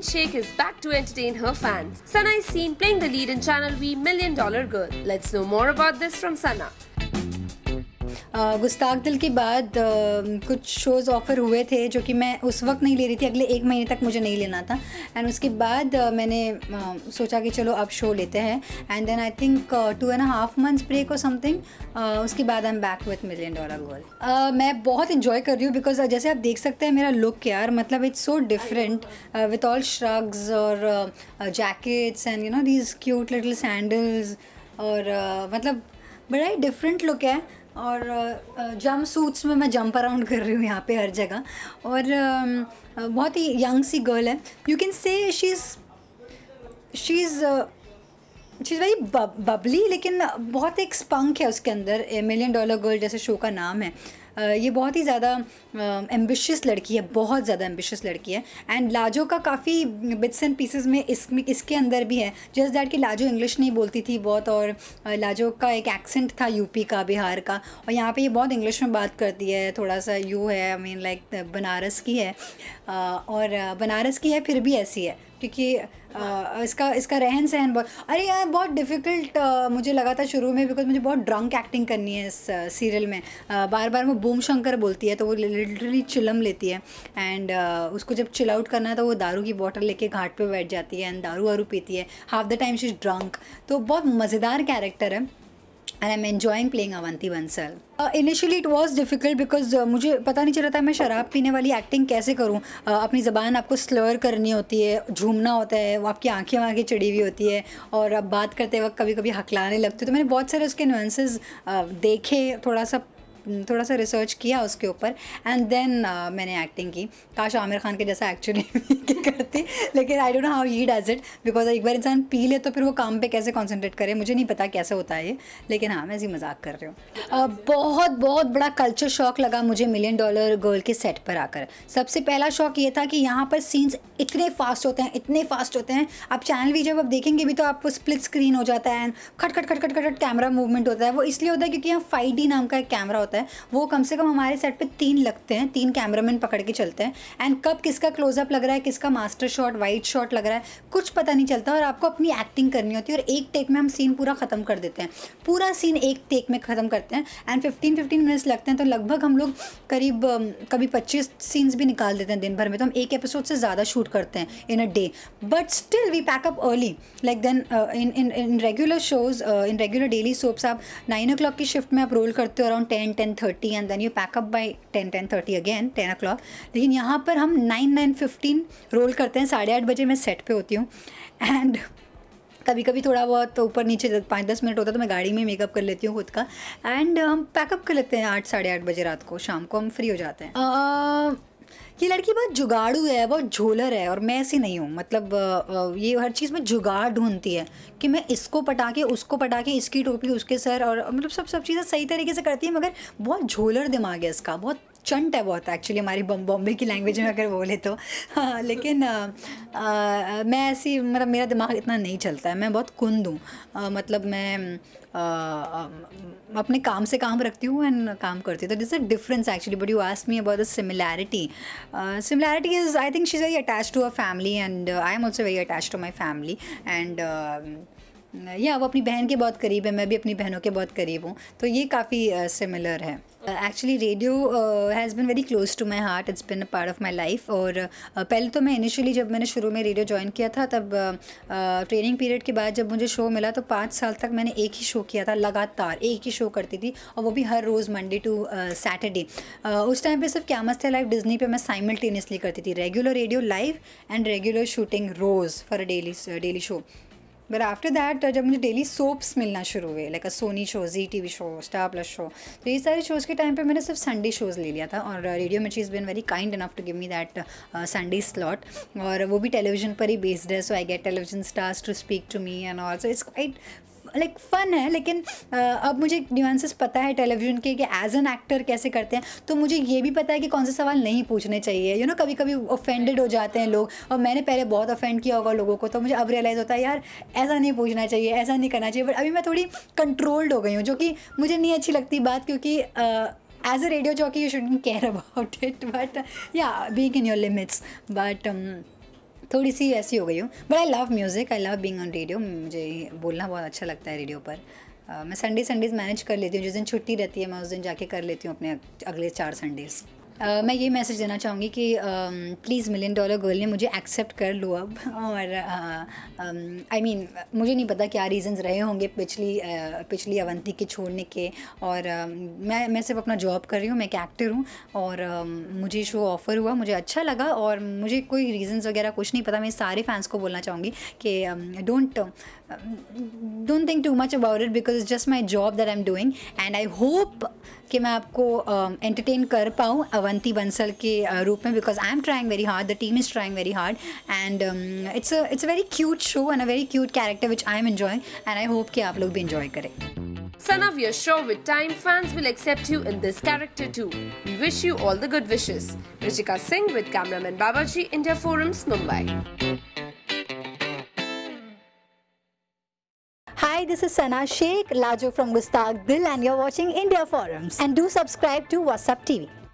Queen Sheikh is back to entertain her fans. Sana is seen playing the lead in Channel V Million Dollar Girl. Let's know more about this from Sana. गुस्ताख दिल के बाद कुछ shows offer हुए थे जो कि मैं उस वक्त नहीं ले रही थी अगले एक महीने तक मुझे नहीं लेना था एंड उसके बाद मैंने सोचा कि चलो अब शो लेते हैं and then I think two and half months break और समथिंग उसके बाद I am back with million dollar goal मैं बहुत इन्जॉय कर रही हूँ बिकॉज जैसे आप देख सकते हैं मेरा लुक यार मतलब it's so different with all shrugs और jackets and you know these cute little sandals और uh, मतलब बड़ा ही डिफरेंट लुक है और जम सूट्स में मैं जंप अराउंड कर रही हूँ यहाँ पे हर जगह और बहुत ही यंग सी गर्ल है you can say she is she is she is very bubbly लेकिन बहुत एक स्पंक है उसके अंदर मिलियन डॉलर गर्ल जैसे शो का नाम है ये बहुत ही ज़्यादा एम्बिशियस लड़की है बहुत ज़्यादा एम्बिशियस लड़की है एंड लाजो का काफ़ी बिट्स एंड पीसेज में इस इसके अंदर भी है जस्ट दैट कि लाजो इंग्लिश नहीं बोलती थी बहुत और लाजो का एक एक्सेंट था यूपी का बिहार का और यहाँ पे ये बहुत इंग्लिश में बात करती है थोड़ा सा यू है आई मीन लाइक बनारस की है और बनारस की है फिर भी ऐसी है क्योंकि आ, इसका इसका रहन सहन बहुत अरे यार बहुत डिफ़िकल्ट मुझे लगा था शुरू में बिकॉज मुझे बहुत ड्रंक एक्टिंग करनी है इस सीरियल में आ, बार बार वो बूम शंकर बोलती है तो वो लिटरली चिलम लेती है एंड उसको जब चिल आउट करना है तो वो दारू की बॉटल लेके घाट पे बैठ जाती है एंड दारू वारू पीती है half the time she is drunk तो बहुत मज़ेदार कैरेक्टर है and I am enjoying playing Avanti Bansal initially it was difficult because मुझे पता नहीं चल रहा था मैं शराब पीने वाली एक्टिंग कैसे करूँ uh, अपनी ज़बान आपको स्लर करनी होती है झूमना होता है वो आपकी आँखें वाँखें चढ़ी हुई होती है और अब बात करते वक्त कभी कभी हकलाने लगते तो मैंने बहुत सारे उसके नुएंसेज uh, देखे थोड़ा सा थोड़ा सा रिसर्च किया उसके ऊपर एंड देन uh, मैंने एक्टिंग की काश आमिर खान के जैसा एक्चुअली करती लेकिन I don't know how he does it because एक बार इंसान पी ले तो फिर वो काम पे कैसे कॉन्सेंट्रेट करे मुझे नहीं पता कैसे होता है ये लेकिन हाँ मैं ऐसी मजाक कर रही हूँ uh, बहुत बहुत बड़ा कल्चर शॉक लगा मुझे मिलियन डॉलर गर्ल के सेट पर आकर सबसे पहला शौक ये था कि यहाँ पर सीन्स इतने फास्ट होते हैं इतने फास्ट होते हैं आप चैनल भी जब आप देखेंगे भी तो आपको स्प्लिट स्क्रीन हो जाता है एंड खट खट खट खट खट कैमरा मूवमेंट होता है वो इसलिए होता है क्योंकि यहाँ फाइव नाम का एक कैमरा होता है होता है वो कम से कम हमारे सेट पे तीन लगते हैं तीन कैमरामैन पकड़ के चलते हैं एंड कब किसका क्लोजअप लग रहा है किसका मास्टर शॉट वाइट शॉट लग रहा है कुछ पता नहीं चलता और आपको अपनी एक्टिंग करनी होती है और एक टेक में हम सीन पूरा ख़त्म कर देते हैं पूरा सीन एक टेक में ख़त्म करते हैं एंड फिफ्टीन फिफ्टीन मिनट्स लगते हैं तो लगभग हम लोग करीब कभी पच्चीस सीन्स भी निकाल देते हैं दिन भर में तो हम एक एपिसोड से ज़्यादा शूट करते हैं in a day but still we pack up early like then in in in regular shows in regular daily soaps आप नाइन ओ क्लॉक की शिफ्ट में आप रोल करते हो around ten ten ten thirty and then you pack up by ten ten thirty again ten o लेकिन यहाँ पर हम नाइन नाइन फिफ्टीन रोल करते हैं साढ़े आठ बजे मैं सेट पे होती हूँ एंड कभी कभी थोड़ा बहुत तो ऊपर नीचे पाँच दस मिनट होता है तो मैं गाड़ी में मेकअप कर लेती हूँ खुद का एंड हम पैकअप कर लेते हैं आठ साढ़े आठ बजे रात को शाम को हम फ्री हो जाते हैं uh, ये लड़की बहुत जुगाड़ू है बहुत झोलर है और मैं ऐसी नहीं हूँ मतलब ये हर चीज़ में जुगाड़ ढूंढती है कि मैं इसको पटा के उसको पटा के इसकी टोपी उसके सर और मतलब सब सब चीज़ें सही तरीके से करती है मगर बहुत झोलर दिमाग है इसका बहुत चंट है बहुत एक्चुअली हमारी बॉम्बे की लैंग्वेज में अगर बोले तो हाँ, लेकिन आ, आ, मैं ऐसी मतलब मेरा दिमाग इतना नहीं चलता है मैं बहुत कुंद हूँ मतलब मैं आ, अपने काम से काम रखती हूँ एंड काम करती हूँ तो this a difference actually but you ask me about the similarity similarity is I think she is very attach to her family and I am also very attach to my family and या वो अपनी बहन के बहुत करीब है मैं भी अपनी बहनों के बहुत करीब हूँ तो ये काफ़ी सिमिलर है actually radio has been very close to my heart it's been a part of my life और uh, पहले तो मैं इनिशियली जब मैंने शुरू में रेडियो ज्वाइन किया था तब ट्रेनिंग uh, पीरियड uh, के बाद जब मुझे शो मिला तो पाँच साल तक मैंने एक ही शो किया था लगातार एक ही शो करती थी और वो भी हर रोज़ मंडे टू सैटरडे उस टाइम पर सिर्फ क्या मस्ते लाइव डिजनी पर मैं साइमल्टेनियसली करती थी regular radio live and regular shooting रोज़ for a daily daily show but after that जब मुझे डेली सोप्स मिलना शुरू हुए like a Sony show Zee TV show Star Plus show तो ये सारे शोज़ के टाइम पर मैंने सिर्फ संडे शोज़ ले लिया था और radio Mirchi is been very kind enough to give me that Sunday slot और वो भी टेलीविजन पर ही बेस्ड है so I get television stars to speak to me and also it's quite like fun है लेकिन अब मुझे न्यूएंसेस पता है टेलीविजन के कि एज एन एक्टर कैसे करते हैं तो मुझे ये भी पता है कि कौन से सवाल नहीं पूछने चाहिए यू नो कभी कभी ऑफेंडेड हो जाते हैं लोग और मैंने पहले बहुत ऑफेंड किया होगा लोगों को तो मुझे अब रियलाइज़ होता है यार ऐसा नहीं पूछना चाहिए ऐसा नहीं करना चाहिए बट अभी मैं थोड़ी कंट्रोल्ड हो गई हूँ जो कि मुझे नहीं अच्छी लगती बात क्योंकि as a radio jockey you should care about it but yeah being in your limits but थोड़ी सी ऐसी हो गई हूँ but I love music I love being on radio मुझे बोलना बहुत अच्छा लगता है रेडियो पर uh, मैं संडे संडेज़ मैनेज कर लेती हूँ जिस दिन छुट्टी रहती है मैं उस दिन जाके कर लेती हूँ अपने अगले चार संडेज़ Uh, मैं ये मैसेज देना चाहूँगी कि प्लीज़ मिलियन डॉलर गर्ल ने मुझे एक्सेप्ट कर लो अब और I uh, mean um, I mean, मुझे नहीं पता क्या रीजंस रहे होंगे पिछली uh, पिछली अवंती के छोड़ने के और uh, मैं मैं सिर्फ अपना जॉब कर रही हूँ मैं एक एक्टर हूँ और uh, मुझे शो ऑफ़र हुआ मुझे अच्छा लगा और मुझे कोई रीजंस वगैरह कुछ नहीं पता मैं सारे फैंस को बोलना चाहूँगी कि don't don't think too much about it because just my job that I am doing and I hope कि मैं आपको एंटरटेन uh, कर पाऊँ Avanti Bansal ke uh, roop mein because I am trying very hard. The team is trying very hard, and um, it's a it's a very cute show and a very cute character which I am enjoying, and I hope ki aap log bhi enjoy kare. Son of your show with time, fans will accept you in this character too. We wish you all the good wishes. Rishika Singh with cameraman Babaji, India Forums, Mumbai. Hi, this is Sana Sheikh, Lajo from Gustag Dil, and you're watching India Forums. And do subscribe to WhatsApp TV.